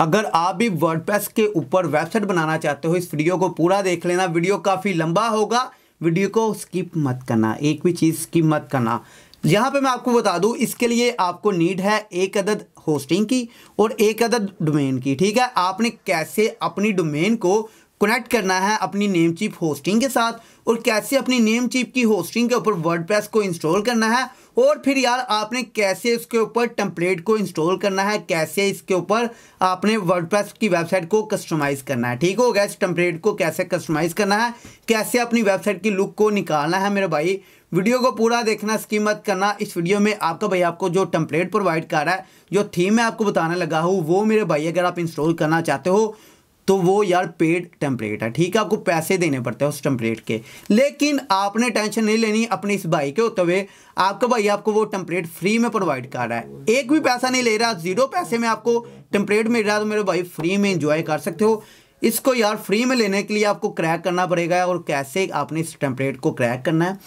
अगर आप भी वर्ड के ऊपर वेबसाइट बनाना चाहते हो इस वीडियो को पूरा देख लेना वीडियो काफ़ी लंबा होगा वीडियो को स्किप मत करना एक भी चीज़ स्किप मत करना यहाँ पे मैं आपको बता दूँ इसके लिए आपको नीड है एक अदद होस्टिंग की और एक अदद डोमेन की ठीक है आपने कैसे अपनी डोमेन को कनेक्ट करना है अपनी नेम चीप होस्टिंग के साथ और कैसे अपनी नेम चीप की होस्टिंग के ऊपर वर्डप्रेस को इंस्टॉल करना है और फिर यार आपने कैसे इसके ऊपर टेम्पलेट को इंस्टॉल करना है कैसे इसके ऊपर आपने वर्डप्रेस की वेबसाइट को कस्टमाइज़ करना है ठीक हो गया इस टेम्पलेट को कैसे कस्टमाइज़ करना है कैसे अपनी वेबसाइट की लुक को निकालना है मेरे भाई वीडियो को पूरा देखना स्कीम मत करना इस वीडियो में आपका भाई आपको जो टेम्पलेट प्रोवाइड कर रहा है जो थीम मैं आपको बताने लगा हूँ वो मेरे भाई अगर आप इंस्टॉल करना चाहते हो तो वो यार पेड टेम्पलेट है ठीक है आपको पैसे देने पड़ते हैं उस टेम्पलेट के लेकिन आपने टेंशन नहीं लेनी अपने इस भाई के होते हुए आपका भाई आपको वो टेम्पलेट फ्री में प्रोवाइड कर रहा है एक भी पैसा नहीं ले रहा जीरो पैसे में आपको टेम्पलेट मिल रहा है तो मेरे भाई फ्री में इंजॉय कर सकते हो इसको यार फ्री में लेने के लिए आपको क्रैक करना पड़ेगा और कैसे आपने इस टेम्पलेट को क्रैक करना है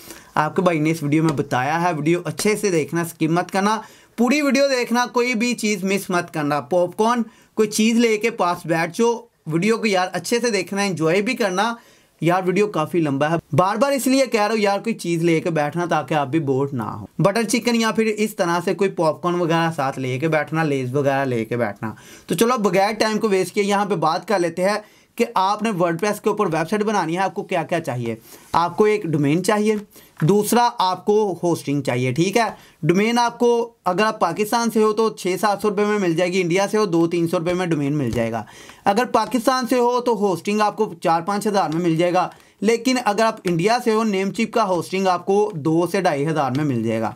आपके भाई ने इस वीडियो में बताया है वीडियो अच्छे से देखना स्किप मत करना पूरी वीडियो देखना कोई भी चीज़ मिस मत करना पॉपकॉर्न कोई चीज़ लेके पास बैठ जाओ वीडियो को यार अच्छे से देखना एंजॉय भी करना यार वीडियो काफ़ी लंबा है बार बार इसलिए कह रहा हूँ यार कोई चीज़ लेके बैठना ताकि आप भी बोर ना हो बटर चिकन या फिर इस तरह से कोई पॉपकॉर्न वगैरह साथ लेके बैठना लेस वगैरह लेके बैठना तो चलो बगैर टाइम को वेस्ट किए यहाँ पे बात कर लेते हैं कि आपने वर्डप्रेस के ऊपर वेबसाइट बनानी है आपको क्या क्या चाहिए आपको एक डोमेन चाहिए दूसरा आपको होस्टिंग चाहिए ठीक है डोमेन आपको अगर आप पाकिस्तान से हो तो छः सात सौ रुपये में मिल जाएगी इंडिया से हो दो तीन सौ रुपये में डोमेन मिल जाएगा अगर पाकिस्तान से हो तो होस्टिंग आपको चार पाँच हज़ार में मिल जाएगा लेकिन अगर आप इंडिया से हो नेम चिप का होस्टिंग आपको दो से ढाई हज़ार में मिल जाएगा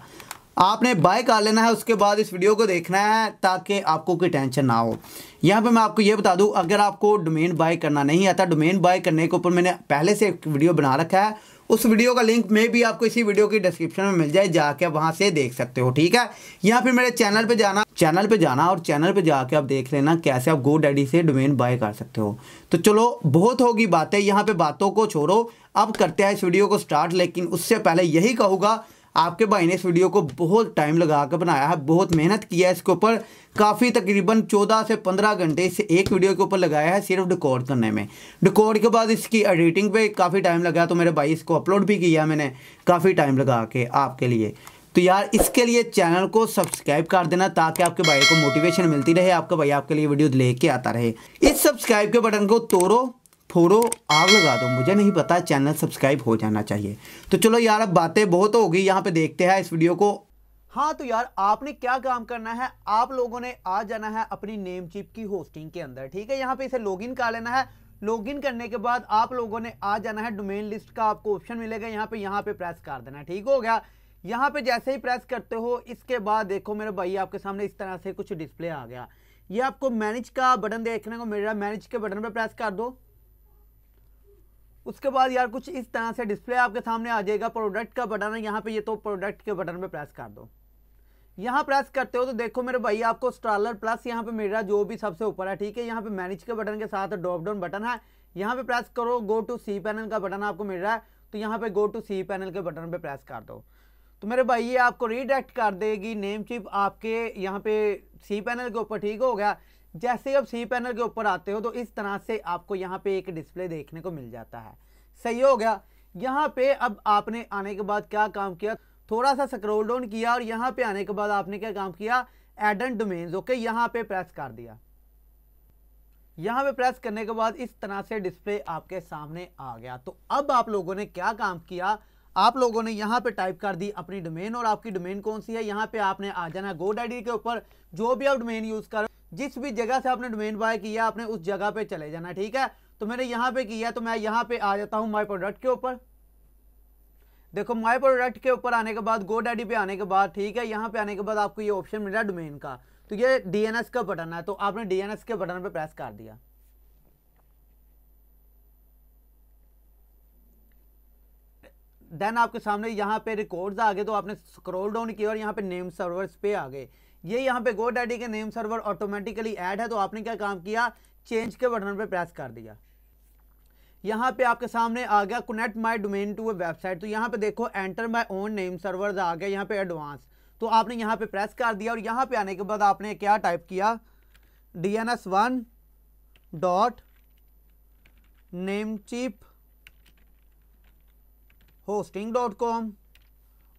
आपने बाय कर लेना है उसके बाद इस वीडियो को देखना है ताकि आपको कोई टेंशन ना हो यहाँ पे मैं आपको ये बता दूँ अगर आपको डोमेन बाय करना नहीं आता डोमेन बाय करने के ऊपर मैंने पहले से एक वीडियो बना रखा है उस वीडियो का लिंक मे भी आपको इसी वीडियो की डिस्क्रिप्शन में मिल जाए जाके वहां से देख सकते हो ठीक है या फिर मेरे चैनल पे जाना चैनल पे जाना और चैनल पे जाके आप देख लेना कैसे आप गो डैडी से डोमेन बाय कर सकते हो तो चलो बहुत होगी बातें यहाँ पे बातों को छोड़ो अब करते हैं इस वीडियो को स्टार्ट लेकिन उससे पहले यही कहूँगा आपके भाई ने इस वीडियो को बहुत टाइम लगा कर बनाया है बहुत मेहनत किया है इसके ऊपर काफ़ी तकरीबन 14 से 15 घंटे इस एक वीडियो के ऊपर लगाया है सिर्फ रिकॉर्ड करने में रिकॉर्ड के बाद इसकी एडिटिंग पे काफ़ी टाइम लगा तो मेरे भाई इसको अपलोड भी किया मैंने काफ़ी टाइम लगा के आपके लिए तो यार इसके लिए चैनल को सब्सक्राइब कर देना ताकि आपके भाई को मोटिवेशन मिलती रहे आपका भाई आपके लिए वीडियो लेके आता रहे इस सब्सक्राइब के बटन को तोड़ो फोड़ो आग लगा दो मुझे नहीं पता चैनल सब्सक्राइब हो जाना चाहिए तो चलो यार अब बातें बहुत होगी यहाँ पे देखते हैं इस वीडियो को हाँ तो यार आपने क्या काम करना है आप लोगों ने आ जाना है अपनी नेम चिप की होस्टिंग के अंदर ठीक है यहाँ पे इसे लॉगिन कर लेना है लॉगिन करने के बाद आप लोगों ने आ जाना है डोमेन लिस्ट का आपको ऑप्शन मिलेगा यहाँ पे यहाँ पे प्रेस कर देना ठीक हो गया यहाँ पे जैसे ही प्रेस करते हो इसके बाद देखो मेरे भाई आपके सामने इस तरह से कुछ डिस्प्ले आ गया ये आपको मैनेज का बटन देखने को मिल रहा है मैनेज के बटन पर प्रेस कर दो उसके बाद यार कुछ इस तरह से डिस्प्ले आपके सामने आ जाएगा प्रोडक्ट का बटन है यहाँ पे ये तो प्रोडक्ट के बटन पे प्रेस कर दो यहाँ प्रेस करते हो तो देखो मेरे भाई आपको स्ट्रालर प्लस यहाँ पे है जो भी सबसे ऊपर है ठीक है यहाँ पे मैनेज के बटन के साथ ड्रॉप डाउन बटन है यहाँ पे प्रेस करो गो टू सी पैनल का बटन आपको मिल रहा है तो यहाँ पे गो टू सी पैनल के बटन पर प्रेस कर दो तो मेरे भाई ये आपको रिडायरेक्ट कर देगी नेम चिप आपके यहाँ पे सी पैनल के ऊपर ठीक हो गया जैसे ही आप सी पैनल के ऊपर आते हो तो इस तरह से आपको यहाँ पे एक डिस्प्ले देखने को मिल जाता है सही हो गया यहाँ पे अब आपने आने के बाद क्या काम किया थोड़ा सा स्क्रोल डाउन किया और यहाँ पे आने के बाद आपने क्या काम किया एड एंड डोमेन्स ओके यहाँ पे प्रेस कर दिया यहाँ पे प्रेस करने के बाद इस तरह से डिस्प्ले आपके सामने आ गया तो अब आप लोगों ने क्या काम किया आप लोगों ने यहाँ पे टाइप कर दी अपनी डोमेन और आपकी डोमेन कौन सी है यहाँ पे आपने आ जाना डैडी के ऊपर जो भी आप डोमेन यूज़ करो जिस भी जगह से आपने डोमेन बाय किया आपने उस जगह पे चले जाना ठीक है तो मैंने यहां पे किया तो मैं यहां पे आ जाता हूं माई प्रोडक्ट के ऊपर देखो माई प्रोडक्ट के ऊपर आने के बाद गो डैडी पे आने के बाद ठीक है यहां पे आने के बाद आपको ये ऑप्शन मिला डोमेन का तो ये डीएनएस का बटन है तो आपने डीएनएस के बटन पर प्रेस कर दिया देन आपके सामने यहाँ पे रिकॉर्ड्स आ गए तो आपने स्क्रॉल डाउन किया और यहां पे नेम सर्वर्स पे आ गए ये यहाँ पे गो डैडी के नेम सर्वर ऑटोमेटिकली ऐड है तो आपने क्या काम किया चेंज के बटन पे प्रेस कर दिया यहाँ पे आपके सामने आ गया connect my domain to a website तो यहाँ पे देखो enter my own name server आ गया यहाँ पे एडवांस तो आपने यहाँ पे प्रेस कर दिया और यहाँ पे आने के बाद आपने क्या टाइप किया D N S one dot name cheap hosting dot com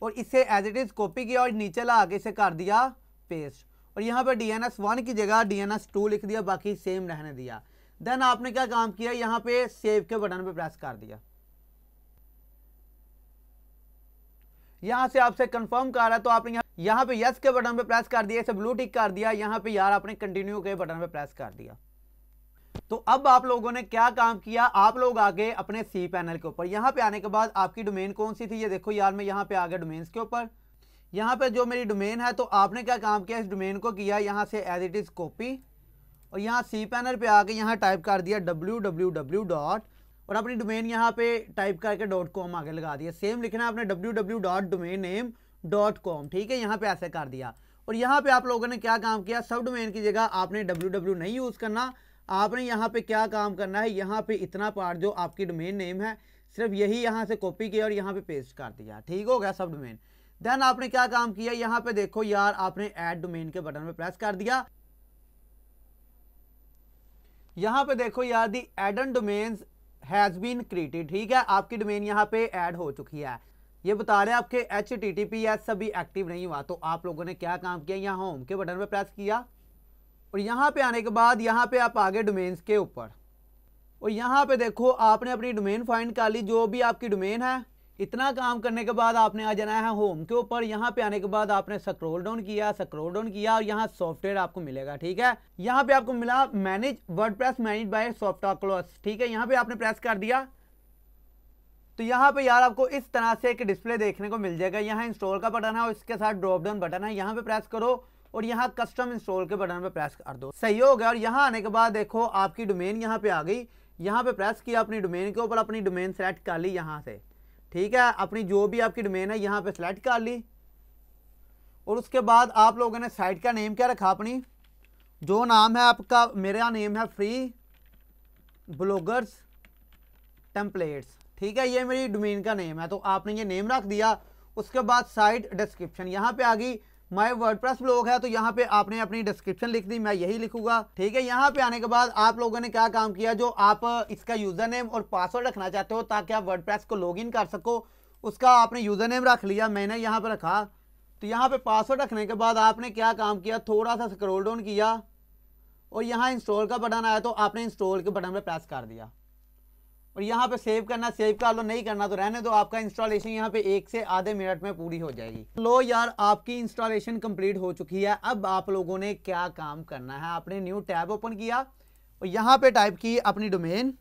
और इसे एज इट इज़ कॉपी किया और नीचे ला आगे इसे कर दिया पेस्ट और यहाँ पर डी एन एस वन की जगह डी एन एस टू लिख दिया बाकी सेम रहने दिया देन आपने क्या काम किया यहाँ पे सेव के बटन पे प्रेस कर दिया यहाँ से आपसे कंफर्म कर रहा है तो आपने यहाँ यहाँ पे यस के बटन पे प्रेस कर दिया इसे ब्लू टिक कर दिया यहाँ पे यार आपने कंटिन्यू के बटन पे प्रेस कर दिया तो अब आप लोगों ने क्या काम किया आप लोग आगे अपने सी पैनल के ऊपर यहाँ पे आने के बाद आपकी डोमेन कौन सी थी ये देखो यार मैं यहाँ पे आ गया डोमेन्स के ऊपर यहाँ पे जो मेरी डोमेन है तो आपने क्या काम किया इस डोमेन को किया यहाँ से एज इट इज़ कॉपी और यहाँ सी पैनल पे आके यहाँ टाइप कर दिया डब्ल्यू डब्ल्यू डब्ल्यू डॉट और अपनी डोमेन यहाँ पे टाइप करके डॉट कॉम आगे लगा दिया सेम लिखना है आपने W W dot domain name dot com ठीक है यहाँ पे ऐसे कर दिया और यहाँ पे आप लोगों ने क्या काम किया सब डोमेन की जगह आपने डब्ल्यू डब्ल्यू नहीं यूज़ करना आपने यहाँ पे क्या काम करना है यहाँ पे इतना पार्ट जो आपकी डोमेन नेम है सिर्फ यही यहाँ से कॉपी किया और यहाँ पे पेस्ट कर दिया ठीक हो गया सब डोमेन देन आपने क्या काम किया यहाँ पे देखो यार आपने एड डोमेन के बटन पे प्रेस कर दिया यहाँ पे देखो यार the end domains has been created ठीक है आपकी डोमेन यहाँ पे ऐड हो चुकी है ये बता रहे हैं आपके H T T P S सभी एक्टिव नहीं हुआ तो आप लोगों ने क्या काम किया यहाँ होम के बटन पे प्रेस किया और यहाँ पे आने के बाद यहाँ पे आप आगे डोमेन्स के ऊपर और यहाँ पे देखो आपने अपनी डोमेन फाइंड कर ली जो भी आपकी डोमेन है इतना काम करने के बाद आपने आ जाना है होम के ऊपर यहाँ पे आने के बाद आपने स्क्रोल डाउन किया स्क्रोल डाउन किया और यहाँ सॉफ्टवेयर आपको मिलेगा ठीक है यहाँ पे आपको मिला manage WordPress manage by clause ठीक है यहाँ पे आपने प्रेस कर दिया तो यहाँ पे यार आपको इस तरह से एक डिस्प्ले देखने को मिल जाएगा यहाँ इंस्टॉल का बटन है और इसके साथ ड्रॉप डाउन बटन है यहाँ पे प्रेस करो और यहाँ कस्टम इंस्टॉल के बटन पे प्रेस कर दो सही हो गया और यहाँ आने के बाद देखो आपकी डोमेन यहाँ पे आ गई यहाँ पे प्रेस किया अपनी डोमेन के ऊपर अपनी डोमेन सेलेक्ट कर ली यहाँ से ठीक है अपनी जो भी आपकी डोमेन है यहाँ पे सेलेक्ट कर ली और उसके बाद आप लोगों ने साइट का नेम क्या रखा अपनी जो नाम है आपका मेरा नेम है फ्री ब्लॉगर्स टेम्पलेट्स ठीक है ये मेरी डोमेन का नेम है तो आपने ये नेम रख दिया उसके बाद साइट डिस्क्रिप्शन यहाँ पे आ गई माय वर्डप्रेस ब्लॉग है तो यहाँ पे आपने अपनी डिस्क्रिप्शन लिख दी मैं यही लिखूंगा ठीक है यहाँ पे आने के बाद आप लोगों ने क्या काम किया जो आप इसका यूजर नेम और पासवर्ड रखना चाहते हो ताकि आप वर्डप्रेस को लॉगिन कर सको उसका आपने यूजर नेम रख लिया मैंने यहाँ पर रखा तो यहाँ पे पासवर्ड रखने के बाद आपने क्या काम किया थोड़ा सा स्क्रोल डाउन किया और यहाँ इंस्टॉल का बटन आया तो आपने इंस्टॉल के बटन पर प्रेस कर दिया और यहाँ पे सेव करना सेव का लो नहीं करना तो रहने दो आपका इंस्टॉलेशन यहाँ पे एक से आधे मिनट में पूरी हो जाएगी लो यार आपकी इंस्टॉलेशन कंप्लीट हो चुकी है अब आप लोगों ने क्या काम करना है आपने न्यू टैब ओपन किया और यहाँ पे टाइप की अपनी डोमेन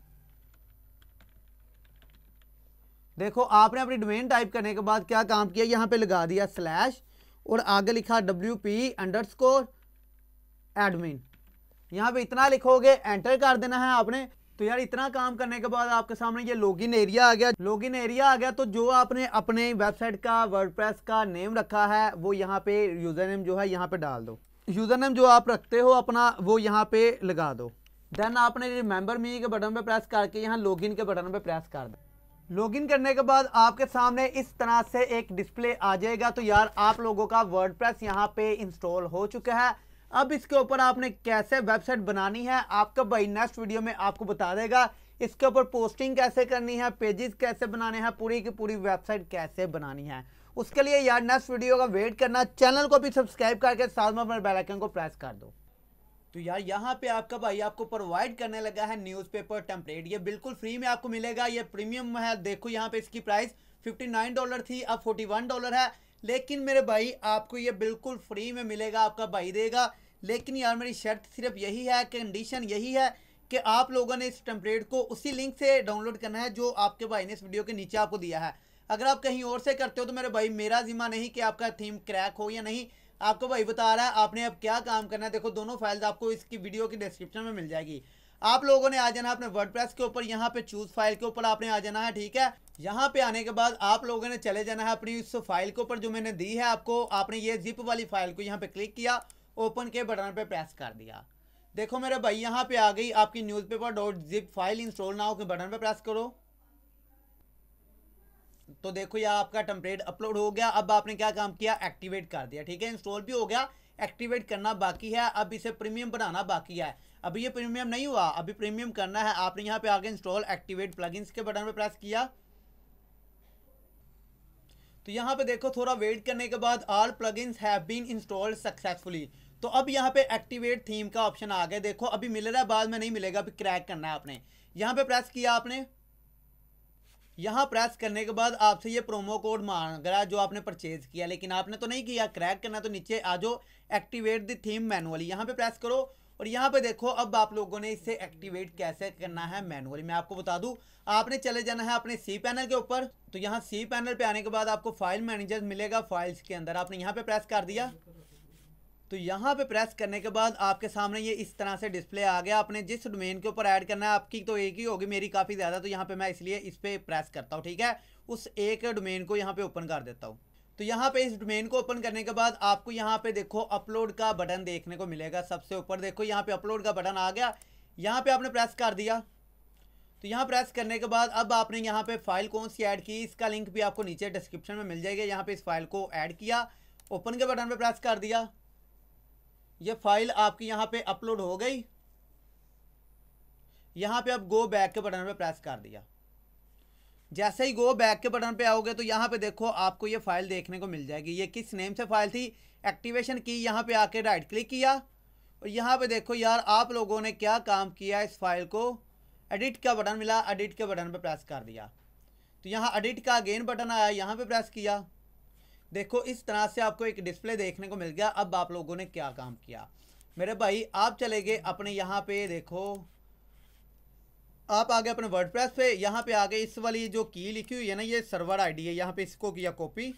देखो आपने अपनी डोमेन टाइप करने के बाद क्या काम किया यहाँ पे लगा दिया स्लैश और आगे लिखा W P underscore admin यहाँ पे इतना लिखोगे एंटर कर देना है आपने तो यार इतना काम करने के बाद आपके सामने ये लॉगिन एरिया आ गया लॉगिन एरिया आ गया तो जो आपने अपने वेबसाइट का वर्डप्रेस का नेम रखा है वो यहाँ पे यूज़र नेम जो है यहाँ पे डाल दो यूज़र नेम जो आप रखते हो अपना वो यहाँ पे लगा दो देन आपने रिमेंबर मी के बटन पे प्रेस करके यहाँ लॉगिन के बटन पे प्रेस कर दो लॉगिन करने के बाद आपके सामने इस तरह से एक डिस्प्ले आ जाएगा तो यार आप लोगों का वर्डप्रेस यहाँ पे इंस्टॉल हो चुका है अब इसके ऊपर आपने कैसे वेबसाइट बनानी है आपका भाई नेक्स्ट वीडियो में आपको बता देगा इसके ऊपर पोस्टिंग कैसे करनी है पेजेस कैसे बनाने हैं पूरी की पूरी वेबसाइट कैसे बनानी है उसके लिए यार नेक्स्ट वीडियो का वेट करना चैनल को भी सब्सक्राइब करके साथ में अपने बेलाइकन को प्रेस कर दो तो यार यहाँ पे आपका भाई आपको प्रोवाइड करने लगा है न्यूज़पेपर टेम्पलेट ये बिल्कुल फ्री में आपको मिलेगा ये प्रीमियम है देखो यहाँ पे इसकी प्राइस 59 डॉलर थी अब 41 डॉलर है लेकिन मेरे भाई आपको ये बिल्कुल फ्री में मिलेगा आपका भाई देगा लेकिन यार मेरी शर्त सिर्फ यही है कंडीशन यही है कि आप लोगों ने इस टेम्पलेट को उसी लिंक से डाउनलोड करना है जो आपके भाई ने इस वीडियो के नीचे आपको दिया है अगर आप कहीं और से करते हो तो मेरे भाई मेरा जिम्मा नहीं कि आपका थीम क्रैक हो या नहीं आपको भाई बता रहा है आपने अब क्या काम करना है देखो दोनों फाइल्स आपको इसकी वीडियो की डिस्क्रिप्शन में मिल जाएगी आप लोगों ने आ जाना है अपने वर्ड के ऊपर यहाँ पे चूज फाइल के ऊपर आपने आ जाना है ठीक है यहाँ पे आने के बाद आप लोगों ने चले जाना है अपनी उस फाइल के ऊपर जो मैंने दी है आपको आपने ये जिप वाली फाइल को यहाँ पे क्लिक किया ओपन के बटन पे प्रेस कर दिया देखो मेरे भाई यहाँ पे आ गई आपकी newspaper dot zip file install ना हो के बटन पे प्रेस करो तो देखो यह आपका टम्पलेट अपलोड हो गया अब आपने क्या काम किया एक्टिवेट कर दिया ठीक है इंस्टॉल भी हो गया एक्टिवेट करना बाकी है अब इसे प्रीमियम बनाना बाकी है अभी ये प्रीमियम नहीं हुआ अभी प्रीमियम करना है आपने यहाँ पे आगे इंस्टॉल एक्टिवेट प्लगइन्स के बटन पर प्रेस किया तो यहाँ पे देखो थोड़ा वेट करने के बाद all plugins have been installed successfully तो अब यहाँ पे एक्टिवेट थीम का ऑप्शन आ गया देखो अभी मिल रहा है बाद में नहीं मिलेगा अभी क्रैक करना है आपने यहाँ पे प्रेस किया आपने यहाँ प्रेस करने के बाद आपसे ये प्रोमो कोड मांग रहा है जो आपने परचेज किया लेकिन आपने तो नहीं किया क्रैक करना तो नीचे आ जाओ एक्टिवेट द थीम मैनुअली यहाँ पे प्रेस करो और यहाँ पे देखो अब आप लोगों ने इसे एक्टिवेट कैसे करना है मैनुअली मैं आपको बता दूँ आपने चले जाना है अपने सी पैनल के ऊपर तो यहाँ सी पैनल पे आने के बाद आपको फाइल मैनेजर मिलेगा फाइल्स के अंदर आपने यहाँ पे प्रेस कर दिया तो यहाँ पे प्रेस करने के बाद आपके सामने ये इस तरह से डिस्प्ले आ गया आपने जिस डोमेन के ऊपर ऐड करना है आपकी तो एक ही होगी मेरी काफ़ी ज़्यादा तो यहाँ पे मैं इसलिए इस पर प्रेस करता हूँ ठीक है उस एक डोमेन को यहाँ पे ओपन कर देता हूँ तो यहाँ पे इस डोमेन को ओपन करने के बाद आपको यहाँ पे देखो अपलोड का बटन देखने को मिलेगा सबसे ऊपर देखो यहाँ पे अपलोड का बटन आ गया यहाँ पे आपने प्रेस कर दिया तो यहाँ प्रेस करने के बाद अब आपने यहाँ पे फाइल कौन सी ऐड की इसका लिंक भी आपको नीचे डिस्क्रिप्शन में मिल जाएगा यहाँ पे इस फाइल को ऐड किया ओपन के बटन पर प्रेस कर दिया ये फाइल आपकी यहाँ पे अपलोड हो गई यहाँ पे आप गो बैक के बटन पर प्रेस कर दिया जैसे ही गो बैक के बटन पे आओगे तो यहाँ पे देखो आपको ये फाइल देखने को मिल जाएगी ये किस नेम से फाइल थी एक्टिवेशन की यहाँ पे आके राइट क्लिक किया और यहाँ पे देखो यार आप लोगों ने क्या काम किया इस फाइल को एडिट का बटन मिला एडिट के बटन पर प्रेस कर दिया तो यहाँ एडिट का अगेन बटन आया यहाँ पर प्रेस किया देखो इस तरह से आपको एक डिस्प्ले देखने को मिल गया अब आप लोगों ने क्या काम किया मेरे भाई आप चले गए अपने यहाँ पे देखो आप आगे अपने अपने वर्डप्रेस पे यहाँ पे आगे इस वाली जो की लिखी हुई है ना ये सर्वर आईडी है यहाँ पे इसको किया कॉपी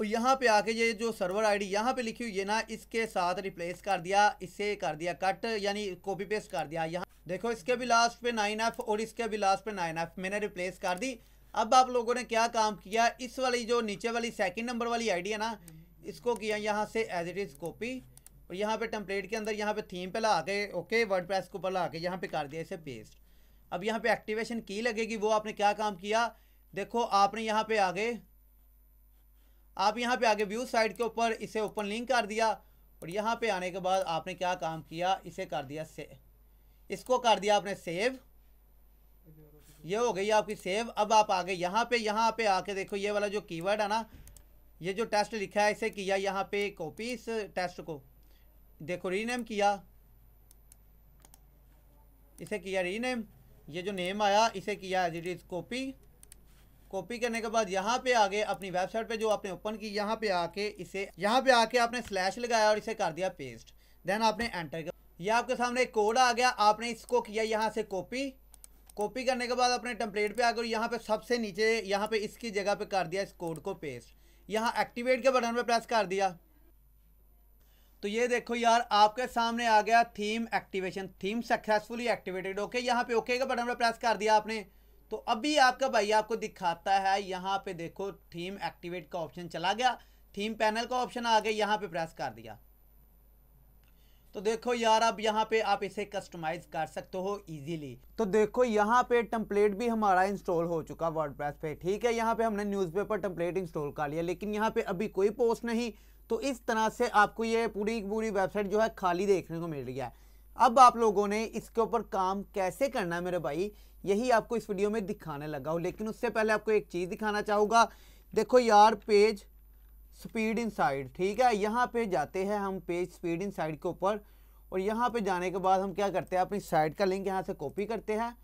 और यहाँ पे आके ये जो सर्वर आईडी डी यहाँ पे लिखी हुई है ना इसके साथ रिप्लेस कर दिया इसे कर दिया कट यानी कॉपी पेस्ट कर दिया यहाँ देखो इसके भी लास्ट पे नाइन एफ और इसके भी लास्ट पे नाइन एफ मैंने रिप्लेस कर दी अब आप लोगों ने क्या काम किया इस वाली जो नीचे वाली सेकेंड नंबर वाली आई है ना इसको किया यहाँ से एज इट इज़ कॉपी और यहाँ पे टेम्पलेट के अंदर यहाँ पे थीम पे ला के ओके वर्ड प्रेस के ऊपर ला के यहाँ पे कर दिया इसे पेस्ट अब यहाँ पे एक्टिवेशन की लगेगी वो आपने क्या काम किया देखो आपने यहाँ पे आगे आप यहाँ पे आगे व्यू साइड के ऊपर इसे ओपन लिंक कर दिया और यहाँ पे आने के बाद आपने क्या काम किया इसे कर दिया से इसको कर दिया आपने सेव ये हो गई आपकी सेव अब आप आगे यहाँ पे यहाँ पे आके देखो ये वाला जो कीवर्ड है ना ये जो टेस्ट लिखा है इसे किया यहाँ पे कॉपी इस टेस्ट को देखो रीनेम किया इसे किया रीनेम ये जो नेम आया इसे किया as it is copy copy करने के बाद यहाँ पे आगे अपनी वेबसाइट पे जो आपने ओपन की यहाँ पे आके इसे यहाँ पे आके आपने स्लैश लगाया और इसे कर दिया पेस्ट देन आपने एंटर किया ये आपके सामने कोड आ गया आपने इसको किया यहाँ से कॉपी कॉपी करने के बाद अपने टेम्पलेट पे आकर और यहाँ पे सबसे नीचे यहाँ पे इसकी जगह पे कर दिया इस कोड को पेस्ट यहाँ एक्टिवेट के बटन पर प्रेस कर दिया तो ये देखो यार आपके सामने आ गया theme activation theme successfully activated okay यहाँ पे ओके का बटन पर प्रेस कर दिया आपने तो अभी आपका भाई आपको दिखाता है यहाँ पे देखो थीम एक्टिवेट का ऑप्शन चला गया थीम पैनल का ऑप्शन आ गया यहाँ पे प्रेस कर दिया तो देखो यार अब यहाँ पे आप इसे कस्टमाइज कर सकते हो इजीली तो देखो यहाँ पे टम्पलेट भी हमारा इंस्टॉल हो चुका वर्डप्रेस पे ठीक है यहाँ पे हमने न्यूज़पेपर टम्पलेट इंस्टॉल कर लिया लेकिन यहाँ पे अभी कोई पोस्ट नहीं तो इस तरह से आपको ये पूरी पूरी वेबसाइट जो है खाली देखने को मिल रही है अब आप लोगों ने इसके ऊपर काम कैसे करना है मेरे भाई यही आपको इस वीडियो में दिखाने लगा हूँ लेकिन उससे पहले आपको एक चीज़ दिखाना चाहूँगा देखो यार पेज स्पीड इनसाइड ठीक है यहाँ पे जाते हैं हम पेज स्पीड इनसाइड के ऊपर और यहाँ पे जाने के बाद हम क्या करते हैं अपनी साइट का लिंक यहाँ से कॉपी करते हैं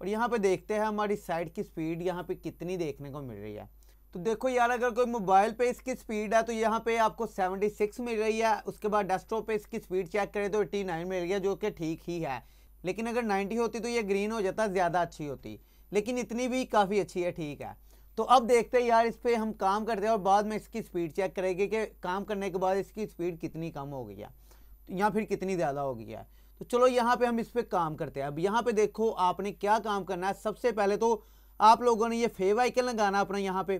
और यहाँ पे देखते हैं हमारी साइट की स्पीड यहाँ पे कितनी देखने को मिल रही है तो देखो यार अगर कोई मोबाइल पे इसकी स्पीड है तो यहाँ पे आपको 76 मिल रही है उसके बाद डेस्कटॉप पे इसकी स्पीड चेक करें तो 89 मिल रही है जो कि ठीक ही है लेकिन अगर 90 होती तो ये ग्रीन हो जाता ज़्यादा अच्छी होती लेकिन इतनी भी काफ़ी अच्छी है ठीक है तो अब देखते हैं यार इस पर हम काम करते हैं और बाद में इसकी स्पीड चेक करेंगे कि काम करने के बाद इसकी स्पीड कितनी कम हो गई है या फिर कितनी ज़्यादा हो गई है तो चलो यहाँ पर हम इस पर काम करते हैं अब यहाँ पर देखो आपने क्या काम करना है सबसे पहले तो आप लोगों ने ये फेव आइकन लगाना अपना यहाँ पे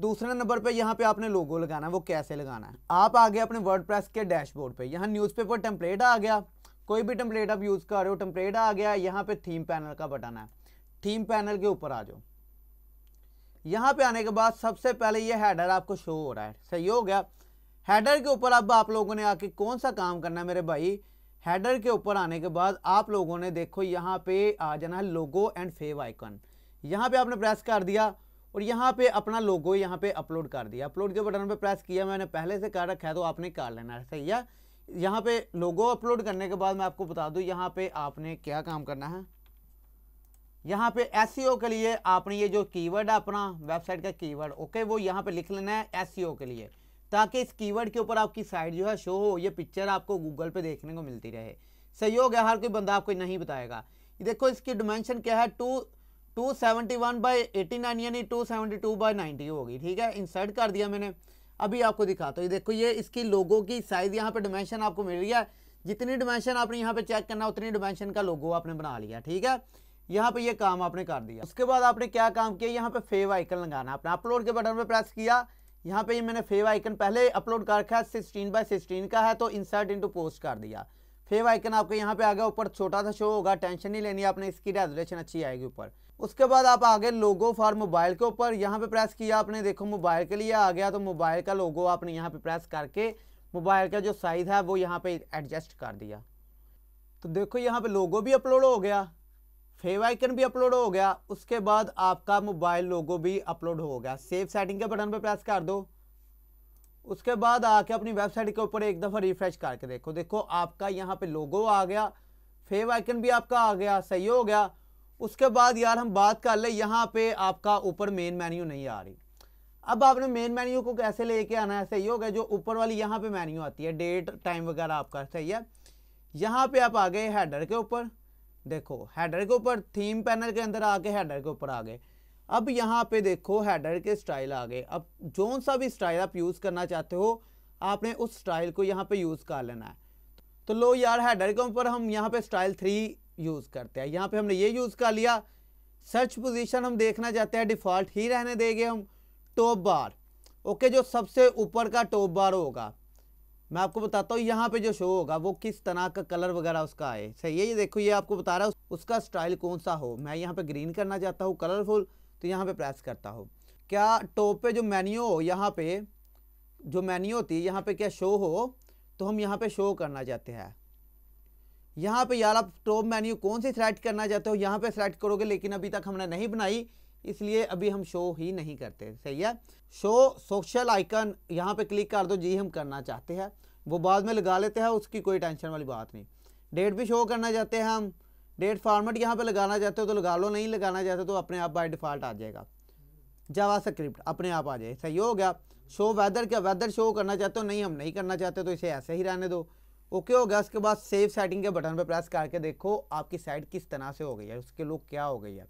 दूसरे नंबर पे यहाँ पे आपने लोगो लगाना है वो कैसे लगाना है आप आ गए अपने वर्ड के डैशबोर्ड पे यहाँ न्यूज़पेपर टेम्पलेट आ गया कोई भी टेम्पलेट आप यूज़ कर रहे हो टेम्पलेट आ गया यहाँ पे थीम पैनल का बटन है थीम पैनल के ऊपर आ जाओ यहाँ पे आने के बाद सबसे पहले ये हैडर आपको शो हो रहा है सही हो गया हैडर के ऊपर अब आप लोगों ने आके कौन सा काम करना है मेरे भाई हैडर के ऊपर आने के बाद आप लोगों ने देखो यहाँ पे आ जाना है लोगो एंड फेव आइकन यहाँ पे आपने प्रेस कर दिया और यहाँ पे अपना लोगो यहाँ पे अपलोड कर दिया अपलोड के बटन पे प्रेस किया मैंने पहले से कर रखा है तो आपने कर लेना है सही है यहाँ पे लोगो अपलोड करने के बाद मैं आपको बता दूँ यहाँ पे आपने क्या काम करना है यहाँ पे एस e के लिए आपने ये जो कीवर्ड है अपना वेबसाइट का कीवर्ड ओके वो यहाँ पे लिख लेना है एस e के लिए ताकि इस कीवर्ड के ऊपर आपकी साइट जो है शो हो ये पिक्चर आपको गूगल पे देखने को मिलती रहे सहयोग है हर कोई बंदा आपको नहीं बताएगा देखो इसकी डिमेंशन क्या है two two seventy one by eighty nine यानी two seventy two by ninety होगी ठीक है इंसर्ट कर दिया मैंने अभी आपको दिखाता तो हूँ देखो ये इसकी लोगों की साइज़ यहाँ पर डिमेंशन आपको मिल रही है जितनी डिमेंशन आपने यहाँ पे चेक करना उतनी डिमेंशन का लोगो आपने बना लिया ठीक है यहाँ पे ये काम आपने कर दिया उसके बाद आपने क्या काम किया यहाँ पे फेव आइकन लगाना आपने अपलोड के बटन पर प्रेस किया यहाँ पे ये मैंने फेव आइकन पहले अपलोड कर रखा है सिक्सटीन बाय सिक्सटीन का है तो इंसर्ट इंटू पोस्ट कर दिया फेव आइकन आपके यहाँ पे आ गया ऊपर छोटा सा शो होगा टेंशन नहीं लेनी आपने इसकी रेजोलेशन अच्छी आएगी ऊपर उसके बाद आप आगे लोगो फॉर मोबाइल के ऊपर यहाँ पे प्रेस किया आपने देखो मोबाइल के लिए आ गया तो मोबाइल का लोगो आपने यहाँ पे प्रेस करके मोबाइल का जो साइज़ है वो यहाँ पे एडजस्ट कर दिया तो देखो यहाँ पे लोगो भी अपलोड हो गया फेव आइकन भी अपलोड हो गया उसके बाद आपका मोबाइल लोगो भी अपलोड हो गया सेव सेटिंग के बटन पर प्रेस कर दो उसके बाद आके अपनी वेबसाइट के ऊपर एक दफ़ा रिफ्रेश करके देखो देखो आपका यहाँ पे लोगो आ गया फेव आइकन भी आपका आ गया सही हो गया उसके बाद यार हम बात कर ले यहाँ पे आपका ऊपर मेन मेन्यू नहीं आ रही अब आपने मेन मेन्यू को कैसे लेके आना है सही हो गया जो ऊपर वाली यहाँ पे मेन्यू आती है डेट टाइम वगैरह आपका सही है यहाँ पे आप आ गए हैडर के ऊपर देखो हैडर के ऊपर थीम पैनल के अंदर आके हेडर के ऊपर आ गए अब यहाँ पे देखो हैडर के स्टाइल आ गए अब जौन सा भी स्टाइल आप यूज़ करना चाहते हो आपने उस स्टाइल को यहाँ पे यूज़ कर लेना है तो लो यार हैडर के ऊपर हम यहाँ पे स्टाइल थ्री यूज़ करते हैं यहाँ पे हमने ये यूज़ कर लिया सर्च पोजीशन हम देखना चाहते हैं डिफ़ॉल्ट ही रहने देंगे हम टॉप बार ओके जो सबसे ऊपर का टॉप बार होगा मैं आपको बताता हूँ यहाँ पे जो शो होगा वो किस तरह का कलर वगैरह उसका आए सही है ये देखो ये आपको बता रहा है उसका स्टाइल कौन सा हो मैं यहाँ पे ग्रीन करना चाहता हूँ कलरफुल तो यहाँ पे प्रेस करता हूँ क्या टॉप पे जो मेन्यू हो यहाँ पे जो मेन्यू होती है यहाँ पे क्या शो हो तो हम यहाँ पे शो करना चाहते हैं यहाँ पे यार आप टॉप मेन्यू कौन सी सेलेक्ट करना चाहते हो यहाँ पे सेलेक्ट करोगे लेकिन अभी तक हमने नहीं बनाई इसलिए अभी हम शो ही नहीं करते सही है शो सोशल आइकन यहाँ पे क्लिक कर दो जी हम करना चाहते हैं वो बाद में लगा लेते हैं उसकी कोई टेंशन वाली बात नहीं डेट भी शो करना चाहते हैं हम डेट फॉर्मेट यहाँ पर लगाना चाहते हो तो लगा लो नहीं लगाना चाहते तो अपने आप बाई डिफ़ॉल्ट आ जाएगा जावा स्क्रिप्ट अपने आप आ जाए सही हो गया शो वेदर क्या वेदर शो करना चाहते हो नहीं हम नहीं करना चाहते तो इसे ऐसे ही रहने दो ओके हो गया उसके बाद सेव सेटिंग के बटन पर प्रेस करके देखो आपकी साइट किस तरह से हो गई है उसके लुक क्या हो गई है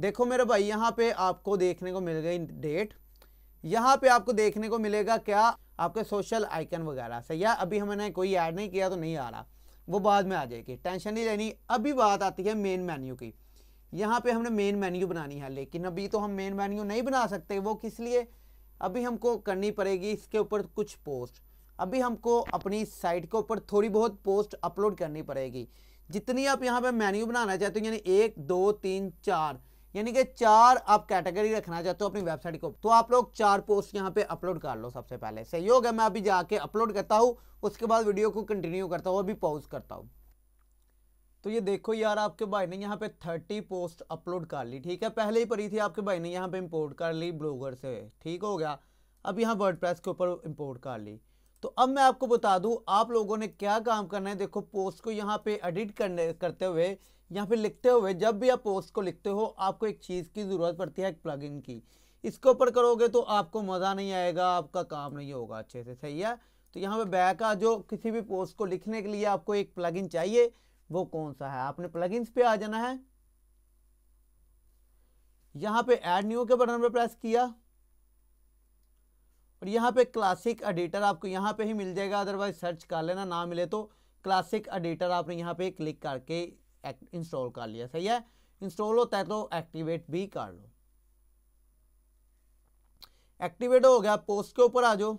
देखो मेरे भाई यहाँ पे आपको देखने को मिल गई डेट यहाँ पे आपको देखने को मिलेगा क्या आपके सोशल आइकन वगैरह से या अभी हमने कोई ऐड नहीं किया तो नहीं आ रहा वो बाद में आ जाएगी टेंशन नहीं लेनी अभी बात आती है मेन मेन्यू की यहाँ पे हमने मेन मेन्यू बनानी है लेकिन अभी तो हम मेन मेन्यू नहीं बना सकते वो किस लिए अभी हमको करनी पड़ेगी इसके ऊपर कुछ पोस्ट अभी हमको अपनी साइट के ऊपर थोड़ी बहुत पोस्ट अपलोड करनी पड़ेगी जितनी आप यहाँ पे मेन्यू बनाना चाहते हो यानी एक दो तीन चार यानी कि चार आप कैटेगरी रखना चाहते हो अपनी वेबसाइट को तो आप लोग चार पोस्ट यहाँ पे अपलोड कर लो सबसे पहले सहयोग है मैं अभी जाके अपलोड करता हूँ उसके बाद वीडियो को कंटिन्यू करता हूँ अभी पॉज करता हूँ तो ये देखो यार आपके भाई ने यहाँ पे थर्टी पोस्ट अपलोड कर ली ठीक है पहले ही पड़ी थी आपके भाई ने यहाँ पे इम्पोर्ट कर ली ब्लॉगर से ठीक हो गया अब यहाँ वर्ड के ऊपर इम्पोर्ट कर ली तो अब मैं आपको बता दूं आप लोगों ने क्या काम करना है देखो पोस्ट को यहाँ पे एडिट करने करते हुए यहाँ पे लिखते हुए जब भी आप पोस्ट को लिखते हो आपको एक चीज़ की ज़रूरत पड़ती है एक प्लगइन की इसके ऊपर करोगे तो आपको मज़ा नहीं आएगा आपका काम नहीं होगा अच्छे से सही है तो यहाँ पे बैक आ जो किसी भी पोस्ट को लिखने के लिए आपको एक प्लग चाहिए वो कौन सा है आपने प्लग पे आ जाना है यहाँ पे एड न्यू के बटन पे प्रेस किया और यहाँ पे क्लासिक एडिटर आपको यहाँ पे ही मिल जाएगा अदरवाइज सर्च कर लेना ना मिले तो क्लासिक एडिटर आपने यहाँ पे क्लिक करके इंस्टॉल कर लिया सही है इंस्टॉल होता है तो एक्टिवेट भी कर लो एक्टिवेट हो गया पोस्ट के ऊपर आ जाओ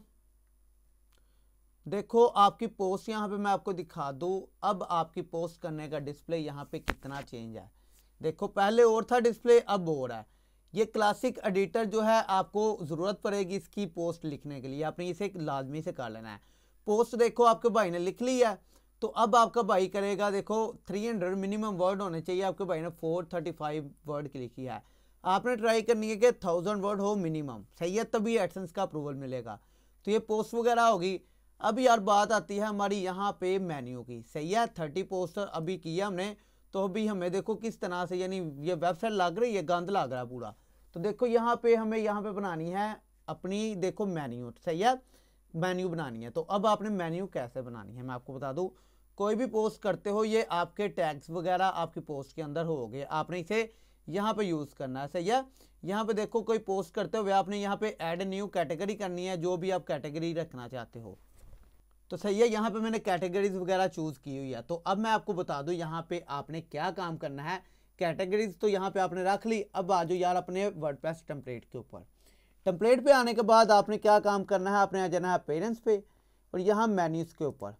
देखो आपकी पोस्ट यहाँ पे मैं आपको दिखा दू अब आपकी पोस्ट करने का डिस्प्ले यहाँ पे कितना चेंज है देखो पहले और था डिस्प्ले अब हो रहा है ये क्लासिक एडिटर जो है आपको ज़रूरत पड़ेगी इसकी पोस्ट लिखने के लिए आपने इसे लाजमी से कर लेना है पोस्ट देखो आपके भाई ने लिख ली है तो अब आपका भाई करेगा देखो 300 मिनिमम वर्ड होने चाहिए आपके भाई ने 435 वर्ड की लिखी है आपने ट्राई करनी है कि थाउजेंड वर्ड हो मिनिमम सही है तभी एडसेंस का अप्रूवल मिलेगा तो ये पोस्ट वगैरह होगी अब यार बात आती है हमारी यहाँ पे मेन्यू की सही है थर्टी पोस्ट अभी किया हमने तो अभी हमें देखो किस तरह से यानी ये वेबसाइट लग रही है गंद लग रहा है पूरा तो देखो यहाँ पे हमें यहाँ पे बनानी है अपनी देखो मेन्यू सही है मेन्यू बनानी है तो अब आपने मेन्यू कैसे बनानी है मैं आपको बता दूँ कोई भी पोस्ट करते हो ये आपके टैग्स वगैरह आपकी पोस्ट के अंदर हो गए आपने इसे यहाँ पे यूज़ करना है सही है यहाँ पे देखो कोई पोस्ट करते हुए आपने यहाँ पे ऐड न्यू कैटेगरी करनी है जो भी आप कैटेगरी रखना चाहते हो तो सही है यहाँ पे मैंने कैटेगरीज वगैरह चूज़ की हुई है तो अब मैं आपको बता दूँ यहाँ पे आपने क्या काम करना है कैटेगरीज तो यहाँ पे आपने रख ली अब आ जाओ यार अपने वर्डप्रेस टेम्पलेट के ऊपर टेम्पलेट पे आने के बाद आपने क्या काम करना है आपने आ जाना है पेरेंट्स पे और यहाँ मेन्यूज के ऊपर